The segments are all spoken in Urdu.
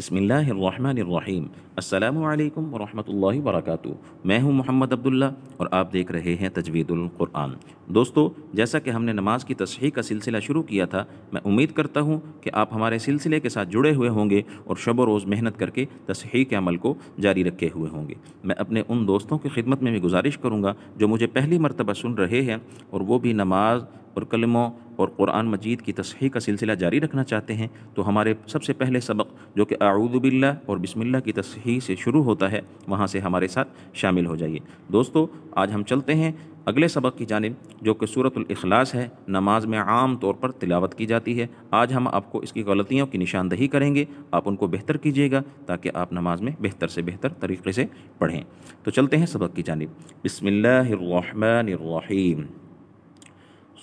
بسم اللہ الرحمن الرحیم السلام علیکم ورحمۃ اللہ وبرکاتہ میں ہوں محمد عبداللہ اور آپ دیکھ رہے ہیں تجوید القرآن دوستو جیسا کہ ہم نے نماز کی تصحیح کا سلسلہ شروع کیا تھا میں امید کرتا ہوں کہ آپ ہمارے سلسلے کے ساتھ جڑے ہوئے ہوں گے اور شب و روز محنت کر کے تصحیح کے عمل کو جاری رکھے ہوئے ہوں گے میں اپنے ان دوستوں کی خدمت میں بھی گزارش کروں گا جو مجھے پہلی مرتبہ سن رہے ہیں اور وہ بھی نماز اور کلموں اور قرآن مجید کی تصحیح کا سلسلہ جاری رکھنا چاہتے ہیں تو ہمارے سب سے پہلے سبق جو کہ اعوذ باللہ اور بسم اللہ کی تصحیح سے شروع ہوتا ہے وہاں سے ہمارے ساتھ شامل ہو جائیے دوستو آج ہم چلتے ہیں اگلے سبق کی جانب جو کہ صورت الاخلاص ہے نماز میں عام طور پر تلاوت کی جاتی ہے آج ہم آپ کو اس کی غلطیوں کی نشاندہی کریں گے آپ ان کو بہتر کیجیے گا تاکہ آپ نماز میں بہتر سے بہتر طریقے سے پڑھیں تو چلتے ہیں سبق کی جانب بسم اللہ الرحمن الرحیم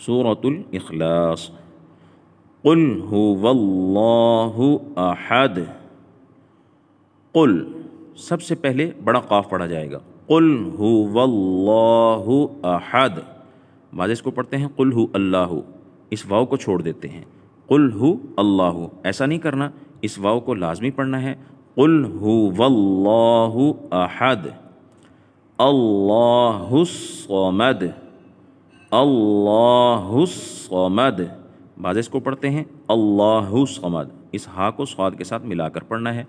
سورة قل هو الله أحد قل سب سے پہلے بڑا قاف پڑھا جائے گا قل هو الله أحد بعض اس کو پڑھتے ہیں قل ہو اللہ اس واؤ کو چھوڑ دیتے ہیں قل ہو اللہ ایسا نہیں کرنا اس واؤ کو لازمی پڑھنا ہے قل و اللہ عہد اللہ اللہ بعض اس کو پڑھتے ہیں اللہ حسمد اس ہا کو سواد کے ساتھ ملا کر پڑھنا ہے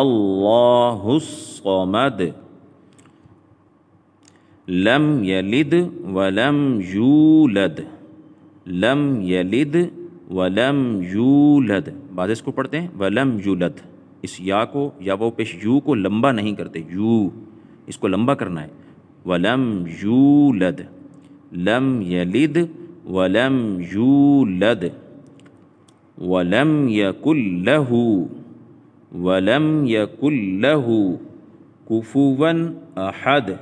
اللہ لم یلد ولم یولد لم یلد ولم یولد بعض اس کو پڑھتے ہیں ولم یولد اس یا کو یا وہ پیش یو کو لمبا نہیں کرتے یو اس کو لمبا کرنا ہے ولم یولد لم یلد ولم یولد ولم یکل لد ولم یکل الق الفن احد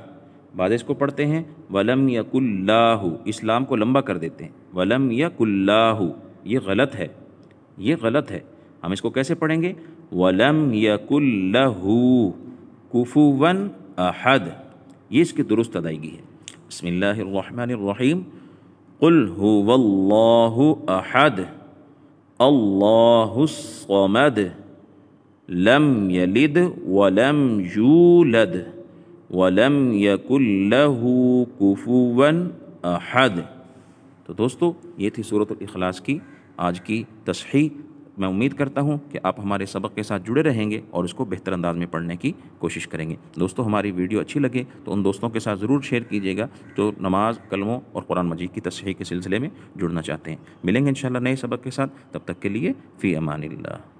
بعد اس کو پڑھتے ہیں ولم یکل اللہ اسلام کو لمبا کر دیتے ہیں ولم یق اللہ یہ غلط ہے یہ غلط ہے ہم اس کو کیسے پڑھیں گے ولم یق الہفون احد یہ اس کی درست ادائیگی ہے بسم اللہ الرحمن الرحیم قل هو اللہ احد اللہ الصمد لم ولم ولم له احد تو دوستو یہ تھی صورت الاخلاص کی آج کی تصحیح میں امید کرتا ہوں کہ آپ ہمارے سبق کے ساتھ جڑے رہیں گے اور اس کو بہتر انداز میں پڑھنے کی کوشش کریں گے دوستوں ہماری ویڈیو اچھی لگے تو ان دوستوں کے ساتھ ضرور شیئر کیجیے گا جو نماز کلموں اور قرآن مجید کی تصحیح کے سلسلے میں جڑنا چاہتے ہیں ملیں گے انشاءاللہ نئے سبق کے ساتھ تب تک کے لیے فی امان اللہ